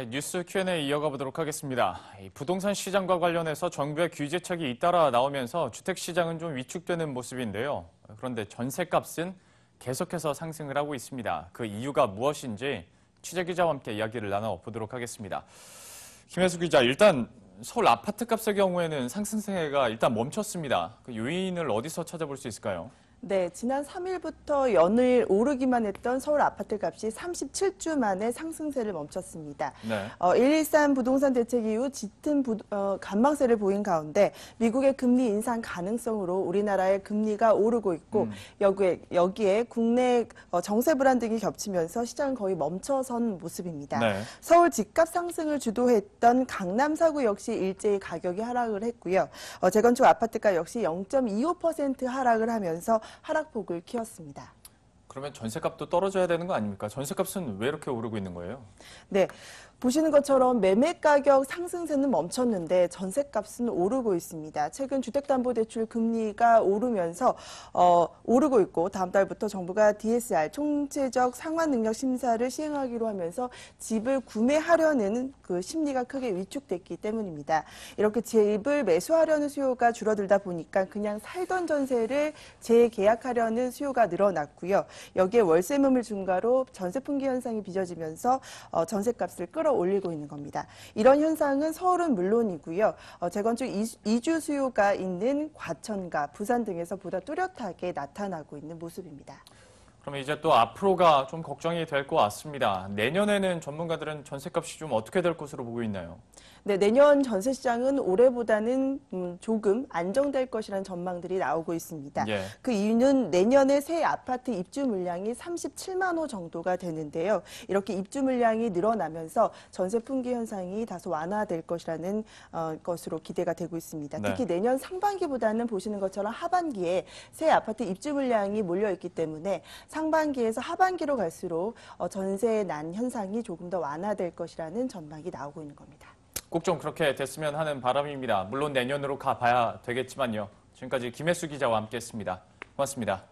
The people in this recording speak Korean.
네, 뉴스 Q&A 이어가 보도록 하겠습니다. 부동산 시장과 관련해서 정부의 규제책이 잇따라 나오면서 주택시장은 좀 위축되는 모습인데요. 그런데 전세값은 계속해서 상승을 하고 있습니다. 그 이유가 무엇인지 취재기자와 함께 이야기를 나눠보도록 하겠습니다. 김혜수 기자, 일단 서울 아파트 값의 경우에는 상승세가 일단 멈췄습니다. 그 요인을 어디서 찾아볼 수 있을까요? 네, 지난 3일부터 연일 오르기만 했던 서울 아파트 값이 37주 만에 상승세를 멈췄습니다. 네. 어, 113 부동산 대책 이후 짙은 부, 어, 감망세를 보인 가운데 미국의 금리 인상 가능성으로 우리나라의 금리가 오르고 있고 음. 여기에, 여기에 국내 어, 정세 불안 등이 겹치면서 시장은 거의 멈춰선 모습입니다. 네. 서울 집값 상승을 주도했던 강남 사구 역시 일제히 가격이 하락을 했고요. 어, 재건축 아파트가 역시 0.25% 하락을 하면서 하락폭을 키웠습니다. 그러면 전세값도 떨어져야 되는 거 아닙니까? 전세값은 왜 이렇게 오르고 있는 거예요? 네, 보시는 것처럼 매매 가격 상승세는 멈췄는데 전세 값은 오르고 있습니다. 최근 주택담보대출 금리가 오르면서 어, 오르고 있고 다음 달부터 정부가 DSR 총체적 상환 능력 심사를 시행하기로 하면서 집을 구매하려는 그 심리가 크게 위축됐기 때문입니다. 이렇게 집을 매수하려는 수요가 줄어들다 보니까 그냥 살던 전세를 재계약하려는 수요가 늘어났고요. 여기에 월세매물 증가로 전세 풍기 현상이 빚어지면서 어, 전세값을 끌어 끌어올리고 있는 겁니다. 이런 현상은 서울은 물론이고요. 어, 재건축 이주 수요가 있는 과천과 부산 등에서 보다 뚜렷하게 나타나고 있는 모습입니다. 그럼 이제 또 앞으로가 좀 걱정이 될 것 같습니다. 내년에는 전문가들은 전세값이 좀 어떻게 될 것으로 보고 있나요? 네, 내년 전세 시장은 올해보다는 음, 조금 안정될 것이라는 전망들이 나오고 있습니다. 예. 그 이유는 내년에 새 아파트 입주 물량이 37만 호 정도가 되는데요. 이렇게 입주 물량이 늘어나면서 전세 품귀 현상이 다소 완화될 것이라는 어, 것으로 기대가 되고 있습니다. 네. 특히 내년 상반기보다는 보시는 것처럼 하반기에 새 아파트 입주 물량이 몰려 있기 때문에 상반기에서 하반기로 갈수록 어, 전세 난 현상이 조금 더 완화될 것이라는 전망이 나오고 있는 겁니다. 꼭 좀 그렇게 됐으면 하는 바람입니다. 물론 내년으로 가봐야 되겠지만요. 지금까지 김혜수 기자와 함께했습니다. 고맙습니다.